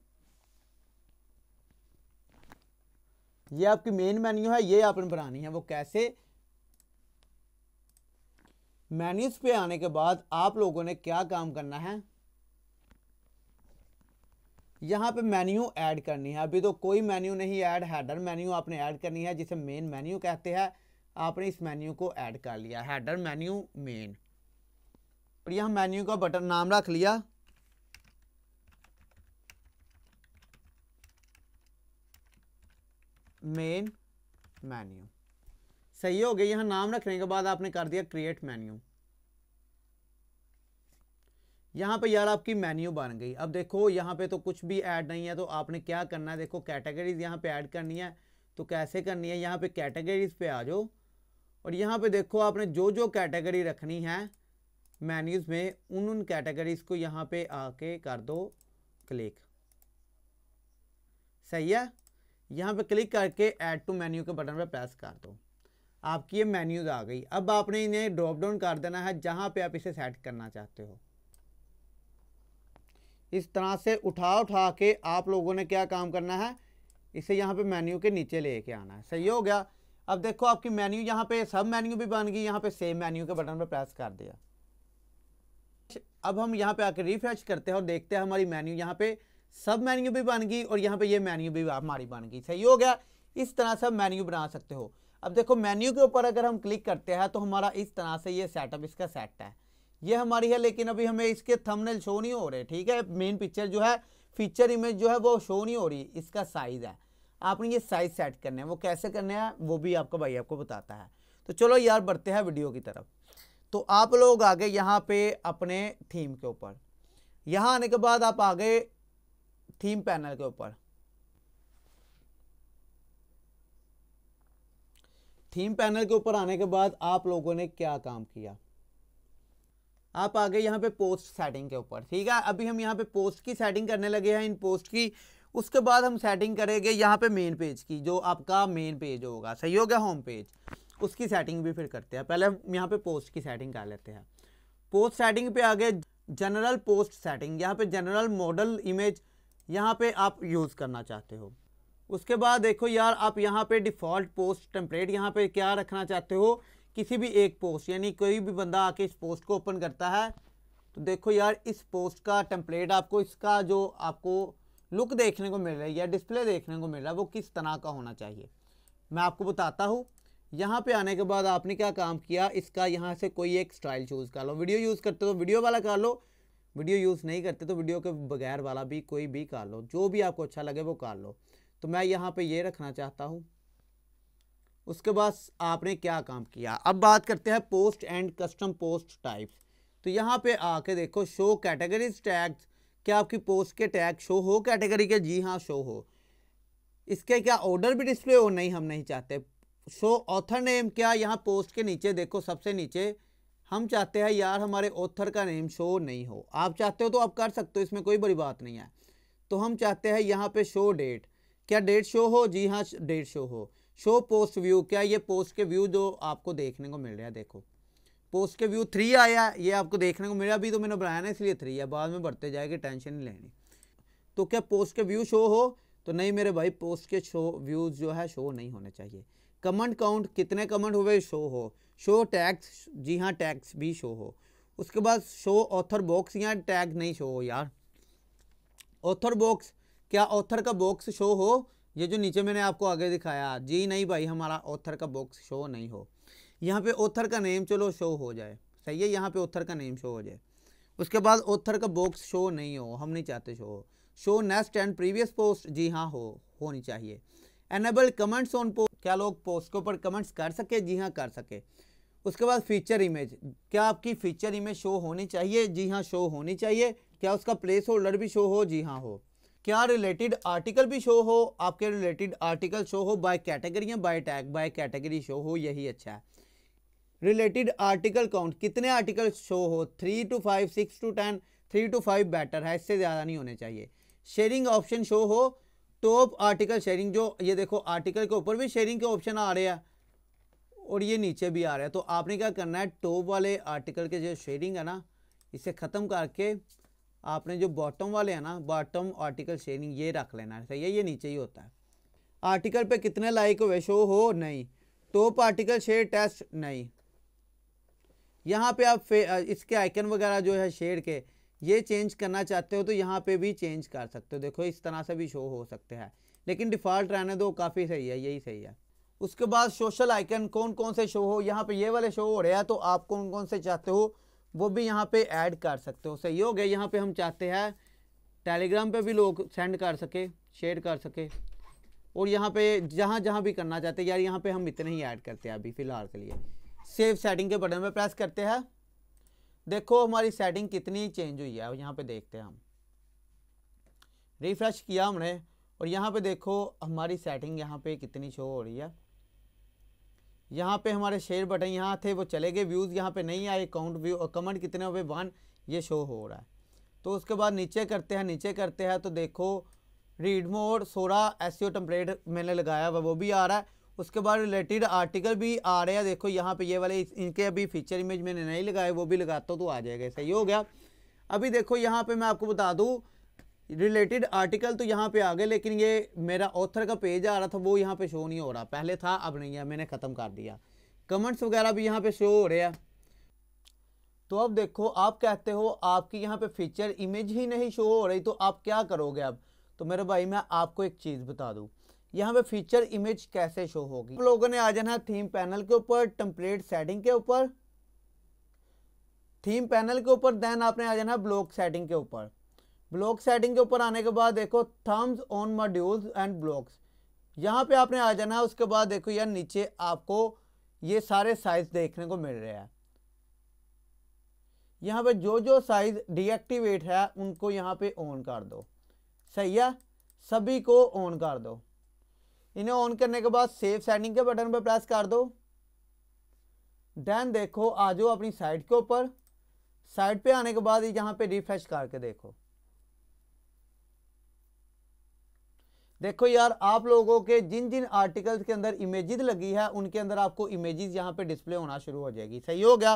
ये आपकी मेन मेन्यू है ये आपने बनानी है वो कैसे मेन्यूज पे आने के बाद आप लोगों ने क्या काम करना है यहाँ पे मेन्यू ऐड करनी है अभी तो कोई मेन्यू नहीं ऐड हैडर मेन्यू आपने ऐड करनी है जिसे मेन मेन्यू कहते हैं आपने इस मेन्यू को ऐड कर लिया हैडर मेन्यू मेन और यहाँ मेन्यू का बटन नाम रख लिया मेन मेन्यू सही हो गया यहाँ नाम रखने के बाद आपने कर दिया क्रिएट मेन्यू यहाँ पे यार आपकी मेन्यू बन गई अब देखो यहाँ पे तो कुछ भी ऐड नहीं है तो आपने क्या करना है देखो कैटेगरीज यहाँ पे ऐड करनी है तो कैसे करनी है यहाँ पे कैटेगरीज पे आ जाओ और यहाँ पे देखो आपने जो जो कैटेगरी रखनी है मेन्यूज़ में उन उन कैटेगरीज को यहाँ पे आके कर दो क्लिक सही है यहाँ पे क्लिक करके ऐड टू मेन्यू के बटन पर प्रेस कर दो आपकी ये मेन्यूज़ आ गई अब आपने इन्हें ड्रॉप डाउन कर देना है जहाँ पे आप इसे सेट करना चाहते हो इस तरह से उठा उठा के आप लोगों ने क्या काम करना है इसे यहाँ पे मेन्यू के नीचे लेके आना है सही हो गया अब देखो आपकी मेन्यू यहाँ पे सब मेन्यू भी बन गई यहाँ पे सेम मेन्यू के बटन पर प्रेस कर दिया अब हम यहाँ पे आके रिफ्रेश करते हैं और देखते हैं हमारी मेन्यू यहाँ पे सब मेन्यू भी बन गई और यहाँ पे ये मेन्यू भी हमारी बन गई सही हो गया इस तरह से मेन्यू बना सकते हो अब देखो मेन्यू के ऊपर अगर हम क्लिक करते हैं तो हमारा इस तरह से ये सेटअप इसका सेट है ये हमारी है लेकिन अभी हमें इसके थंबनेल शो नहीं हो रहे ठीक है मेन पिक्चर जो है फीचर इमेज जो है वो शो नहीं हो रही इसका साइज़ है आपने ये साइज सेट करने हैं वो कैसे करने हैं वो भी आपका भाई आपको बताता है तो चलो यार बढ़ते हैं वीडियो की तरफ तो आप लोग आ गए यहाँ पे अपने थीम के ऊपर यहाँ आने के बाद आप आ गए थीम पैनल के ऊपर थीम पैनल के ऊपर आने के बाद आप लोगों ने क्या काम किया आप आ गए यहाँ पे पोस्ट सेटिंग के ऊपर ठीक है अभी हम यहाँ पे पोस्ट की सेटिंग करने लगे हैं इन पोस्ट की उसके बाद हम सेटिंग करेंगे यहाँ पे मेन पेज की जो आपका मेन पेज होगा सही हो गया होम पेज उसकी सेटिंग भी फिर करते हैं पहले हम यहाँ पे पोस्ट की सेटिंग कर लेते हैं पोस्ट सेटिंग पे आ गए जनरल पोस्ट सेटिंग यहाँ पे जनरल मॉडल इमेज यहाँ पे आप यूज़ करना चाहते हो उसके बाद देखो यार आप यहाँ पे डिफ़ॉल्ट पोस्ट टेम्पलेट यहाँ पे क्या रखना चाहते हो किसी भी एक पोस्ट यानी कोई भी बंदा आके इस पोस्ट को ओपन करता है तो देखो यार इस पोस्ट का टेम्पलेट आपको इसका जो आपको लुक देखने को मिल रहा है या डिस्प्ले देखने को मिल रहा है वो किस तरह का होना चाहिए मैं आपको बताता हूँ यहाँ पे आने के बाद आपने क्या काम किया इसका यहाँ से कोई एक स्टाइल चूज़ कर लो वीडियो यूज़ करते तो वीडियो वाला कर लो वीडियो यूज़ नहीं करते तो वीडियो के बगैर वाला भी कोई भी कर लो जो भी आपको अच्छा लगे वो कर लो तो मैं यहाँ पर ये रखना चाहता हूँ उसके बाद आपने क्या काम किया अब बात करते हैं post and custom post types तो यहाँ पे आके देखो शो कैटेगरीज टैग्स क्या आपकी पोस्ट के टैग शो हो कैटेगरी के जी हाँ शो हो इसके क्या ऑर्डर भी डिस्प्ले हो नहीं हम नहीं चाहते शो ऑथर नेम क्या यहाँ पोस्ट के नीचे देखो सबसे नीचे हम चाहते हैं यार हमारे ऑथर का नेम शो नहीं हो आप चाहते हो तो आप कर सकते हो इसमें कोई बड़ी बात नहीं है तो हम चाहते हैं यहाँ पे शो डेट क्या डेट शो हो जी हाँ डेट शो हो शो पोस्ट व्यू क्या ये पोस्ट के व्यू जो आपको देखने को मिल रहा है देखो पोस्ट के व्यू थ्री आया ये आपको देखने को मिला अभी तो मैंने बनाया ना इसलिए थ्री है बाद में बढ़ते जाएगी टेंशन नहीं लेनी तो क्या पोस्ट के व्यू शो हो तो नहीं मेरे भाई पोस्ट के शो व्यूज़ जो है शो नहीं होने चाहिए कमेंट काउंट कितने कमेंट हुए शो हो शो टैक्स जी हाँ टैक्स भी शो हो उसके बाद शो ऑथर बॉक्स या टैग नहीं शो हो यार ऑथर बॉक्स क्या ऑथर का बॉक्स शो हो ये जो नीचे मैंने आपको आगे दिखाया जी नहीं भाई हमारा ऑथर का बॉक्स शो नहीं हो यहाँ पे ऑथर का नेम चलो शो हो जाए सही है यहाँ पे ऑथर का नेम शो हो जाए उसके बाद ऑथर का बॉक्स शो नहीं हो हम नहीं चाहते शो हो show next and previous post जी हाँ हो होनी चाहिए एनेबल कमेंट्स ऑन पोस्ट क्या लोग पोस्ट के ऊपर कमेंट्स कर सके जी हाँ कर सके उसके बाद फीचर इमेज क्या आपकी फीचर इमेज शो होनी चाहिए जी हाँ शो होनी चाहिए क्या उसका प्लेस होल्डर भी शो हो जी हाँ हो क्या रिलेटेड आर्टिकल भी शो हो आपके रिलेटेड आर्टिकल शो हो बाय कैटेगरी या by tag by category show हो यही अच्छा है रिलेटेड आर्टिकल काउंट कितने आर्टिकल शो हो three two five six two ten three two five better है इससे ज़्यादा नहीं होने चाहिए शेयरिंग ऑप्शन शो हो टॉप आर्टिकल शेयरिंग जो ये देखो आर्टिकल के ऊपर भी शेयरिंग के ऑप्शन आ रहे हैं और ये नीचे भी आ रहा है तो आपने क्या करना है टॉप वाले आर्टिकल के जो शेयरिंग है ना इसे ख़त्म करके आपने जो बॉटम वाले हैं ना बॉटम आर्टिकल शेयरिंग ये रख लेना है सही है ये नीचे ही होता है आर्टिकल पे कितने लाइक हुए शो हो नहीं टॉप आर्टिकल शेयर टेस्ट नहीं यहाँ पे आप इसके आइकन वगैरह जो है शेयर के ये चेंज करना चाहते हो तो यहाँ पे भी चेंज कर सकते हो देखो इस तरह से भी शो हो सकते हैं लेकिन डिफ़ॉल्ट रहने दो काफ़ी सही है यही सही है उसके बाद सोशल आइकन कौन कौन से शो हो यहाँ पे ये वाले शो हो रहे हैं तो आप कौन कौन से चाहते हो वो भी यहाँ पे ऐड कर सकते हो सही हो गया यहाँ पे हम चाहते हैं टेलीग्राम पे भी लोग सेंड कर सके शेयर कर सके और यहाँ पे जहाँ जहाँ भी करना चाहते हैं यार यहाँ पे हम इतने ही ऐड करते हैं अभी फ़िलहाल के लिए सेव सेटिंग के बटन पर प्रेस करते हैं देखो हमारी सेटिंग कितनी चेंज हुई है यहाँ पे देखते हैं हम रिफ़्रेश किया हमने और यहाँ पे देखो हमारी सेटिंग यहाँ पे कितनी शो हो रही है यहाँ पे हमारे शेयर बटन यहाँ थे वो चले गए व्यूज़ यहाँ पे नहीं आए काउंट व्यू कमेंट कितने हुए वन ये शो हो रहा है तो उसके बाद नीचे करते हैं नीचे करते हैं तो देखो read mode Sora S template मैंने लगाया हुआ वो भी आ रहा है उसके बाद रिलेटेड आर्टिकल भी आ रहे हैं देखो यहाँ पे ये वाले इनके अभी फीचर इमेज मैंने नहीं लगाए वो भी लगाता तो आ जाएगा सही हो गया अभी देखो यहाँ पे मैं आपको बता दूँ रिलेटेड आर्टिकल तो यहाँ पे आ गए लेकिन ये मेरा ऑथर का पेज आ रहा था वो यहाँ पे शो नहीं हो रहा पहले था अब नहीं है मैंने ख़त्म कर दिया कमेंट्स वगैरह भी यहाँ पे शो हो रहे हैं तो अब देखो आप कहते हो आपकी यहाँ पे फीचर इमेज ही नहीं शो हो रही तो आप क्या करोगे अब तो मेरे भाई मैं आपको एक चीज़ बता दूँ यहाँ पे फीचर इमेज कैसे शो होगी लोगों ने आ जाना थीम पैनल के ऊपर टम्पलेट सेटिंग के ऊपर थीम पैनल के ऊपर देन आपने आ जाना ब्लॉक सेटिंग के ऊपर ब्लॉक सेटिंग के ऊपर आने के बाद देखो thumbs on modules and blocks यहाँ पे आपने आ जाना है उसके बाद देखो यार नीचे आपको ये सारे साइज देखने को मिल रहे हैं यहाँ पे जो जो साइज डीएक्टिवेट है उनको यहाँ पे ऑन कर दो सही है सभी को ऑन कर दो इन्हें ऑन करने के बाद सेव सेटिंग के बटन पर प्रेस कर दो देन देखो आ जाओ अपनी साइट के ऊपर साइट पे आने के बाद यहाँ पे रिफ्रेश करके देखो देखो यार आप लोगों के जिन जिन आर्टिकल्स के अंदर इमेजेस लगी है उनके अंदर आपको इमेजेस यहाँ पे डिस्प्ले होना शुरू हो जाएगी सही हो गया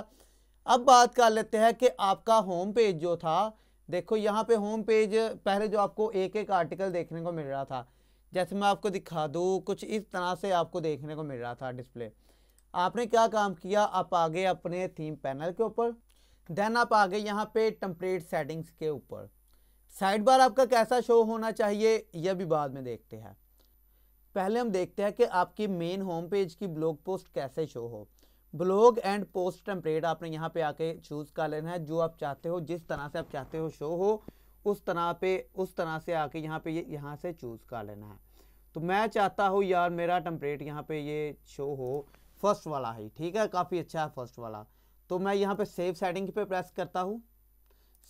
अब बात कर लेते हैं कि आपका होम पेज जो था देखो यहाँ पे होम पेज पहले जो आपको एक एक आर्टिकल देखने को मिल रहा था जैसे मैं आपको दिखा दूँ कुछ इस तरह से आपको देखने को मिल रहा था डिस्प्ले आपने क्या काम किया आप आगे अपने थीम पैनल के ऊपर देन आप आगे यहाँ पे टम्पलेट सेटिंग्स के ऊपर साइड बार आपका कैसा शो होना चाहिए यह भी बाद में देखते हैं पहले हम देखते हैं कि आपकी मेन होम पेज की ब्लॉग पोस्ट कैसे शो हो ब्लॉग एंड पोस्ट टेम्परेट आपने यहाँ पे आके चूज़ कर लेना है जो आप चाहते हो जिस तरह से आप चाहते हो शो हो उस तरह पे उस तरह से आके यहाँ पे ये यह यहाँ से चूज़ कर लेना है तो मैं चाहता हूँ यार मेरा टेम्परेट यहाँ पे ये शो हो फर्स्ट वाला ही ठीक है काफ़ी अच्छा है फर्स्ट वाला तो मैं यहाँ पे सेव सेटिंग पे प्रेस करता हूँ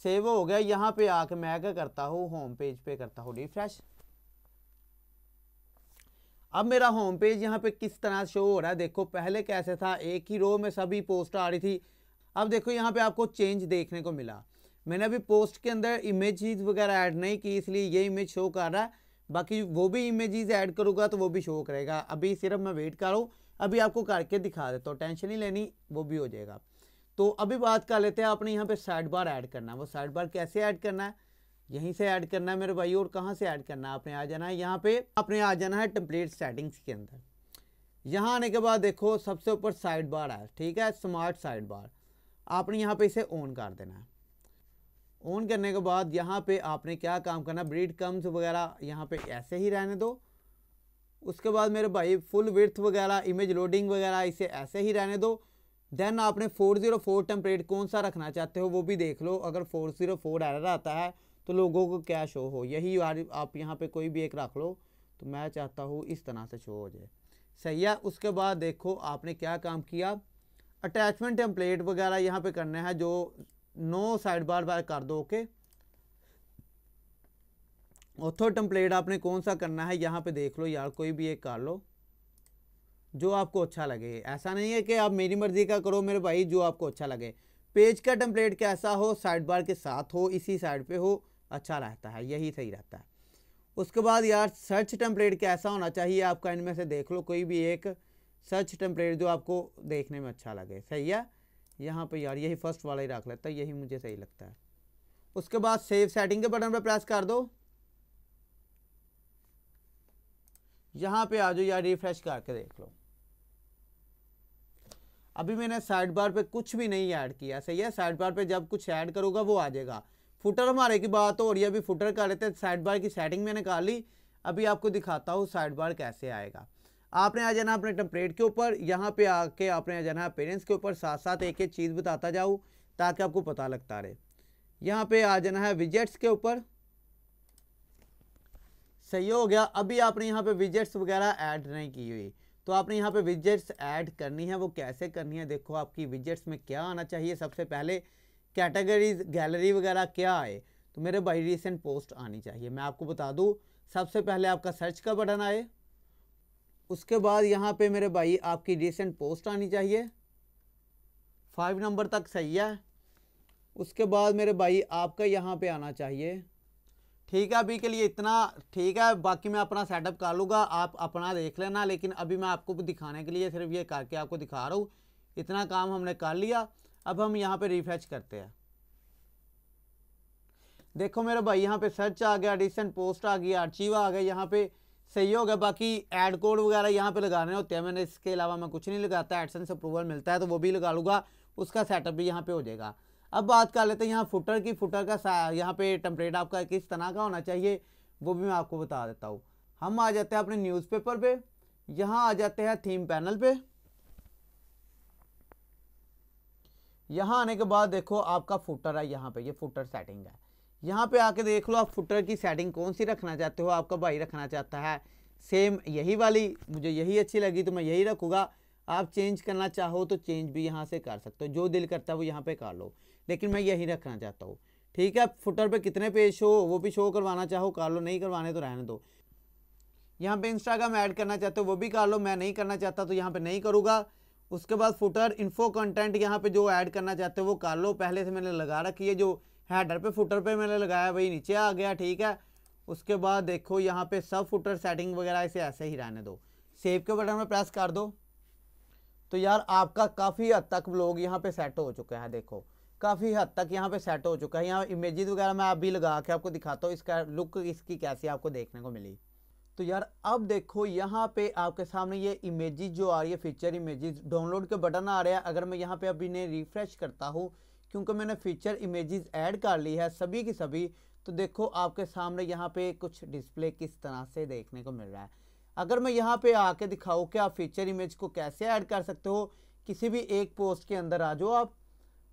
सेव हो गया यहाँ पे आके मैं क्या करता हूँ होम पेज पे करता हूँ रिफ्रेश अब मेरा होम पेज यहाँ पे किस तरह शो हो रहा है देखो पहले कैसे था एक ही रो में सभी पोस्ट आ रही थी अब देखो यहाँ पे आपको चेंज देखने को मिला मैंने अभी पोस्ट के अंदर इमेज वगैरह ऐड नहीं की इसलिए ये इमेज शो कर रहा है बाकी वो भी इमेजेस ऐड करूँगा तो वो भी शो करेगा अभी सिर्फ मैं वेट कर रहा हूँ अभी आपको करके दिखा देता हूँ टेंशन नहीं लेनी वो भी हो जाएगा तो अभी बात कर लेते हैं आपने यहाँ पे साइड बार ऐड करना है वो साइड बार कैसे ऐड करना है यहीं से ऐड करना है मेरे भाई और कहाँ से ऐड करना है आपने आ जाना है यहाँ पे आपने आ जाना है टेम्पलेट सेटिंग्स के अंदर यहाँ आने के बाद देखो सबसे ऊपर साइड बार है ठीक है स्मार्ट साइड बार आपने यहाँ पे इसे ऑन कर देना है ऑन करने के बाद यहाँ पे आपने क्या काम करना ब्रीड कम्स वगैरह यहाँ पे ऐसे ही रहने दो उसके बाद मेरे भाई फुल विर्थ वगैरह इमेज लोडिंग वगैरह इसे ऐसे ही रहने दो देन आपने 404 टेम्परेट कौन सा रखना चाहते हो वो भी देख लो अगर 404 एरर आता है तो लोगों को क्या शो हो यही आप यहाँ पे कोई भी एक रख लो तो मैं चाहता हूँ इस तरह से शो हो जाए सही है उसके बाद देखो आपने क्या काम किया अटैचमेंट टेम्पलेट वगैरह यहाँ पे करना है जो नो साइड बार बार कर दो ओके ऑथो टेम्पलेट आपने कौन सा करना है यहाँ पे देख लो यार कोई भी एक कर लो जो आपको अच्छा लगे ऐसा नहीं है कि आप मेरी मर्ज़ी का करो मेरे भाई जो आपको अच्छा लगे पेज का टेम्पलेट कैसा हो साइड बार के साथ हो इसी साइड पे हो अच्छा रहता है यही सही रहता है उसके बाद यार सर्च टेम्पलेट कैसा होना चाहिए आपका इनमें से देख लो कोई भी एक सर्च टेम्पलेट जो आपको देखने में अच्छा लगे सही है यहाँ पर यार यही फर्स्ट वाला ही रख लेता यही मुझे सही लगता है उसके बाद सेव सेटिंग के बटन पर प्रेस कर दो यहाँ पे आ जाओ यार रिफ्रेश करके देख लो अभी मैंने साइड बार पे कुछ भी नहीं ऐड किया सही है साइड बार पे जब कुछ ऐड करूँगा वो आ जाएगा फुटर हमारे की बात हो रही है अभी फुटर कर लेते हैं साइड बार की सेटिंग मैंने कर ली अभी आपको दिखाता हूँ साइड बार कैसे आएगा आपने आ जाना अपने टेम्परेट के ऊपर यहाँ पे आके आपने आ जाना पेरेंट्स के ऊपर साथ साथ एक एक चीज़ बताता जाऊँ ताकि आपको पता लगता रहे यहाँ पे आ जाना है विजेट्स के ऊपर सही हो गया अभी आपने यहाँ पे विजेट्स वगैरह ऐड नहीं की हुई तो आपने यहाँ पे विजेट्स ऐड करनी है वो कैसे करनी है देखो आपकी विजेट्स में क्या आना चाहिए सबसे पहले कैटेगरीज गैलरी वगैरह क्या आए तो मेरे भाई रिसेंट पोस्ट आनी चाहिए मैं आपको बता दूँ सबसे पहले आपका सर्च का बटन आए उसके बाद यहाँ पे मेरे भाई आपकी रिसेंट पोस्ट आनी चाहिए फाइव नंबर तक सही है उसके बाद मेरे भाई आपका यहाँ पे आना चाहिए ठीक है अभी के लिए इतना ठीक है बाकी मैं अपना सेटअप कर लूँगा आप अपना देख लेना लेकिन अभी मैं आपको दिखाने के लिए सिर्फ ये करके आपको दिखा रहा हूँ इतना काम हमने कर लिया अब हम यहाँ पे रिफ्रेश करते हैं देखो मेरे भाई यहाँ पे सर्च आ गया डिसेंट पोस्ट आ गया अर्चीव आ गया यहाँ पे सही हो गया बाकी एड कोड वगैरह यहाँ पे लगाने होते हैं मैंने इसके अलावा मैं कुछ नहीं लगाता एडसेंस अप्रूवल मिलता है तो वो भी लगा लूँगा उसका सेटअप भी यहाँ पे हो जाएगा अब बात कर लेते हैं यहाँ फुटर की फुटर का यहाँ पे टेम्परेट आपका किस तरह का होना चाहिए वो भी मैं आपको बता देता हूँ हम आ जाते हैं अपने न्यूज़पेपर पे यहाँ आ जाते हैं थीम पैनल पे यहाँ आने के बाद देखो आपका फुटर है यहाँ पे ये यह फुटर सेटिंग है यहाँ पे आके देख लो आप फुटर की सेटिंग कौन सी रखना चाहते हो आपका भाई रखना चाहता है सेम यही वाली मुझे यही अच्छी लगी तो मैं यही रखूँगा आप चेंज करना चाहो तो चेंज भी यहाँ से कर सकते हो जो दिल करता है वो यहाँ पे कर लो लेकिन मैं यही रखना चाहता हूँ ठीक है फुटर पे कितने पेज शो वो भी शो करवाना चाहो कर लो नहीं करवाने तो रहने दो यहाँ पे इंस्टाग्राम ऐड करना चाहते हो वो भी कर लो मैं नहीं करना चाहता तो यहाँ पे नहीं करूँगा उसके बाद फुटर इन्फो कंटेंट यहाँ पे जो ऐड करना चाहते हो वो कर लो पहले से मैंने लगा रखी है जो हैडर पे फुटर पे मैंने लगाया वही नीचे आ गया ठीक है उसके बाद देखो यहाँ पे सब फुटर सेटिंग वगैरह इसे ऐसे ही रहने दो सेव के बटन में प्रेस कर दो तो यार आपका काफ़ी हद तक ब्लॉग यहाँ पे सेट हो चुका है देखो काफ़ी हद तक यहाँ पे सेट हो चुका है यहाँ इमेज वगैरह मैं अभी लगा के आपको दिखाता हूँ इसका लुक इसकी कैसी आपको देखने को मिली तो यार अब देखो यहाँ पे आपके सामने ये इमेजेस जो आ रही है फीचर इमेजेस डाउनलोड के बटन आ रहे हैं अगर मैं यहाँ पे अभी इन्हें रिफ्रेश करता हूँ क्योंकि मैंने फीचर इमेजेस ऐड कर ली है सभी की सभी तो देखो आपके सामने यहाँ पे कुछ डिस्प्ले किस तरह से देखने को मिल रहा है अगर मैं यहाँ पे आके दिखाऊँ कि आप फीचर इमेज को कैसे ऐड कर सकते हो किसी भी एक पोस्ट के अंदर आ जाओ आप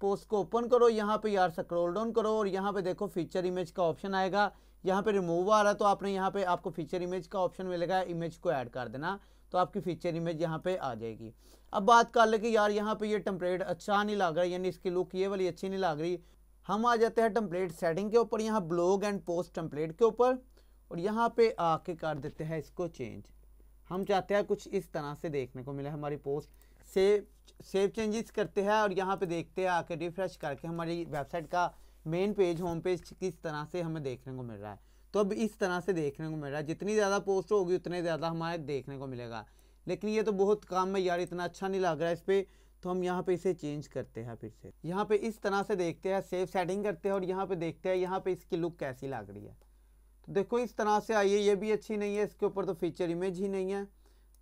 पोस्ट तो को ओपन करो यहाँ पे यार स्क्रॉल डाउन करो और यहाँ पे देखो फीचर इमेज का ऑप्शन आएगा यहाँ पे रिमूव आ रहा है तो आपने यहाँ पे आपको फीचर इमेज का ऑप्शन मिलेगा इमेज को ऐड कर देना तो आपकी फीचर इमेज यहाँ पे आ जाएगी अब बात कर ले कि यार यहाँ पे ये यह टम्पलेट अच्छा नहीं लग रहा यानी इसकी लुक ये वाली अच्छी नहीं लग रही हम आ जाते हैं टम्पलेट सेटिंग के ऊपर यहाँ ब्लॉग एंड पोस्ट टम्पलेट के ऊपर और यहाँ पे आके कर देते हैं इसको चेंज हम चाहते हैं कुछ इस तरह से देखने को मिले हमारी पोस्ट सेव सेव चेंजेस करते हैं और यहाँ पे देखते हैं आके रिफ्रेश करके हमारी वेबसाइट का मेन पेज होम पेज किस तरह से हमें देखने को मिल रहा है तो अब इस तरह से देखने को मिल रहा है जितनी ज़्यादा पोस्ट होगी उतने ज़्यादा हमारे देखने को मिलेगा लेकिन ये तो बहुत काम है यार इतना अच्छा नहीं लग रहा है इस पर तो हम यहाँ पे इसे चेंज करते हैं फिर से यहाँ पे इस तरह से देखते हैं सेव सेटिंग करते हैं और यहाँ पे देखते हैं यहाँ पे इसकी लुक कैसी लग रही है तो देखो इस तरह से आई है ये भी अच्छी नहीं है इसके ऊपर तो फीचर इमेज ही नहीं है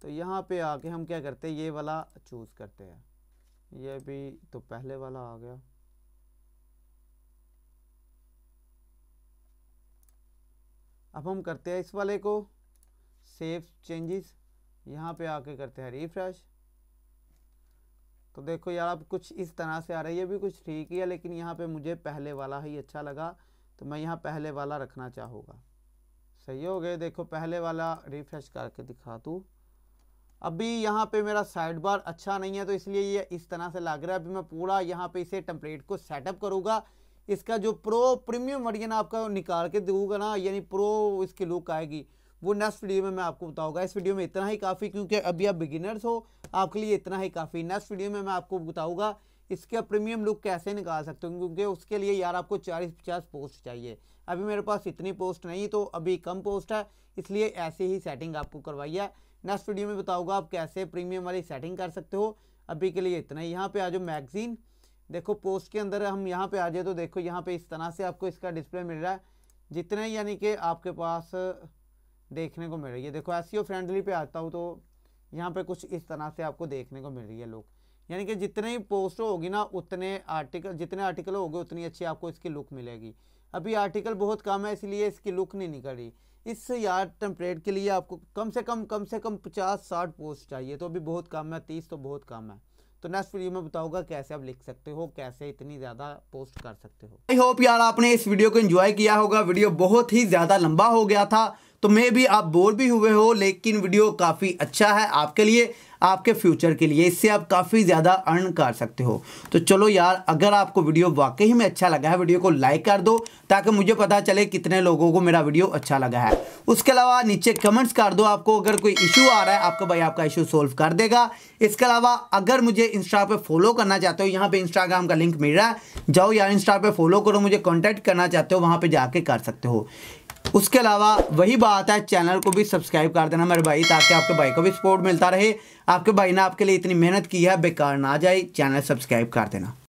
तो यहाँ पे आके हम क्या करते हैं ये वाला चूज़ करते हैं ये भी तो पहले वाला आ गया अब हम करते हैं इस वाले को सेव चेंजेस यहाँ पे आके करते हैं रिफ्रेश तो देखो यार अब कुछ इस तरह से आ रहा है ये भी कुछ ठीक ही है लेकिन यहाँ पे मुझे पहले वाला ही अच्छा लगा तो मैं यहाँ पहले वाला रखना चाहूँगा सही हो गए देखो पहले वाला रिफ्रेश करके दिखा दूँ अभी यहाँ पे मेरा साइड बार अच्छा नहीं है तो इसलिए ये इस तरह से लग रहा है अभी मैं पूरा यहाँ पे इसे टेम्पलेट को सेटअप करूँगा इसका जो प्रो प्रीमियम वर्जन आपका निकाल के दूंगा ना यानी प्रो इसकी लुक आएगी वो नेक्स्ट वीडियो में मैं आपको बताऊंगा इस वीडियो में इतना ही काफ़ी क्योंकि अभी आप बिगिनर्स हो आपके लिए इतना ही काफ़ी नेक्स्ट वीडियो में मैं आपको बताऊंगा इसका प्रीमियम लुक कैसे निकाल सकते हो क्योंकि उसके लिए यार आपको चालीस पचास पोस्ट चाहिए अभी मेरे पास इतनी पोस्ट नहीं तो अभी कम पोस्ट है इसलिए ऐसी ही सेटिंग आपको करवाई है नेक्स्ट वीडियो में बताऊंगा आप कैसे प्रीमियम वाली सेटिंग कर सकते हो अभी के लिए इतना ही यहाँ पे आ जाओ मैगजीन देखो पोस्ट के अंदर हम यहाँ पे आ जाए तो देखो यहाँ पे इस तरह से आपको इसका डिस्प्ले मिल रहा है जितने यानी कि आपके पास देखने को मिल रही है देखो एस फ्रेंडली e पे आता हूँ तो यहाँ पे कुछ इस तरह से आपको देखने को मिल रही है लोग यानी कि जितने ही पोस्ट होगी ना उतने आर्टिकल जितने आर्टिकल होंगे उतनी अच्छी आपको इसकी लुक मिलेगी अभी आर्टिकल बहुत कम है इसलिए इसकी लुक नहीं निकल रही इससे यार टेम्परेट के लिए आपको कम से कम कम से कम पचास साठ पोस्ट चाहिए तो अभी बहुत कम है तीस तो बहुत कम है तो नेक्स्ट वीडियो में बताऊंगा कैसे आप लिख सकते हो कैसे इतनी ज़्यादा पोस्ट कर सकते हो आई होप यार आपने इस वीडियो को एंजॉय किया होगा वीडियो बहुत ही ज़्यादा लंबा हो गया था तो मे भी आप बोर भी हुए हो लेकिन वीडियो काफ़ी अच्छा है आपके लिए आपके फ्यूचर के लिए इससे आप काफ़ी ज़्यादा अर्न कर सकते हो तो चलो यार अगर आपको वीडियो वाकई में अच्छा लगा है वीडियो को लाइक कर दो ताकि मुझे पता चले कितने लोगों को मेरा वीडियो अच्छा लगा है उसके अलावा नीचे कमेंट्स कर दो आपको अगर कोई इशू आ रहा है आपका भाई आपका इशू सोल्व कर देगा इसके अलावा अगर मुझे इंस्टा पर फॉलो करना चाहते हो यहाँ पर इंस्टाग्राम का लिंक मिल रहा है जाओ यार इंस्टा पे फॉलो करो मुझे कॉन्टैक्ट करना चाहते हो वहाँ पर जाके कर सकते हो उसके अलावा वही बात है चैनल को भी सब्सक्राइब कर देना मेरे भाई ताकि आपके भाई को भी सपोर्ट मिलता रहे आपके भाई ने आपके लिए इतनी मेहनत की है बेकार ना जाए चैनल सब्सक्राइब कर देना